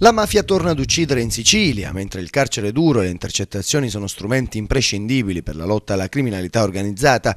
La mafia torna ad uccidere in Sicilia, mentre il carcere duro e le intercettazioni sono strumenti imprescindibili per la lotta alla criminalità organizzata.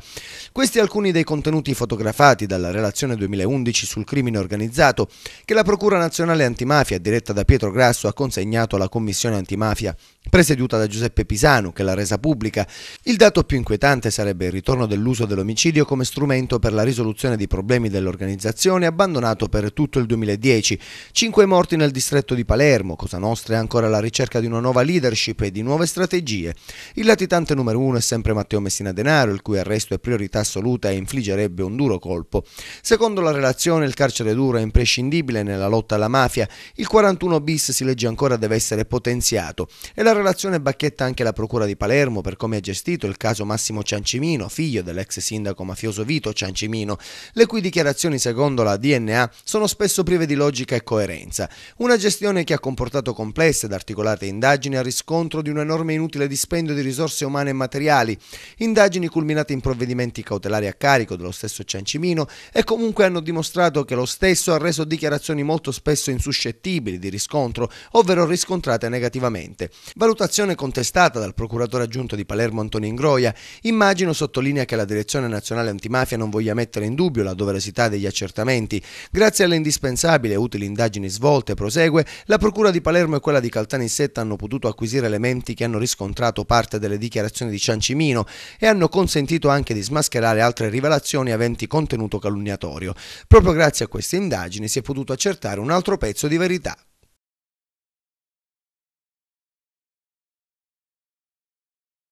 Questi alcuni dei contenuti fotografati dalla relazione 2011 sul crimine organizzato che la Procura Nazionale Antimafia, diretta da Pietro Grasso, ha consegnato alla Commissione Antimafia, presieduta da Giuseppe Pisano, che l'ha resa pubblica. Il dato più inquietante sarebbe il ritorno dell'uso dell'omicidio come strumento per la risoluzione di problemi dell'organizzazione, abbandonato per tutto il 2010. Cinque morti nel distretto di Palermo, Cosa Nostra è ancora alla ricerca di una nuova leadership e di nuove strategie. Il latitante numero uno è sempre Matteo Messina Denaro, il cui arresto è priorità assoluta e infliggerebbe un duro colpo. Secondo la relazione, il carcere duro è imprescindibile nella lotta alla mafia, il 41 bis si legge ancora deve essere potenziato e la relazione bacchetta anche la Procura di Palermo per come ha gestito il caso Massimo Ciancimino, figlio dell'ex sindaco mafioso Vito Ciancimino, le cui dichiarazioni secondo la DNA sono spesso prive di logica e coerenza. Una gestione situazione che ha comportato complesse ed articolate indagini a riscontro di un enorme e inutile dispendio di risorse umane e materiali, indagini culminate in provvedimenti cautelari a carico dello stesso Ciancimino e comunque hanno dimostrato che lo stesso ha reso dichiarazioni molto spesso insuscettibili di riscontro, ovvero riscontrate negativamente. Valutazione contestata dal procuratore aggiunto di Palermo Antonio Ingroia, immagino sottolinea che la Direzione Nazionale Antimafia non voglia mettere in dubbio la doverosità degli accertamenti. Grazie alle indispensabili e utili indagini svolte, prosegue, la procura di Palermo e quella di Caltanissetta hanno potuto acquisire elementi che hanno riscontrato parte delle dichiarazioni di Ciancimino e hanno consentito anche di smascherare altre rivelazioni aventi contenuto calunniatorio. Proprio grazie a queste indagini si è potuto accertare un altro pezzo di verità.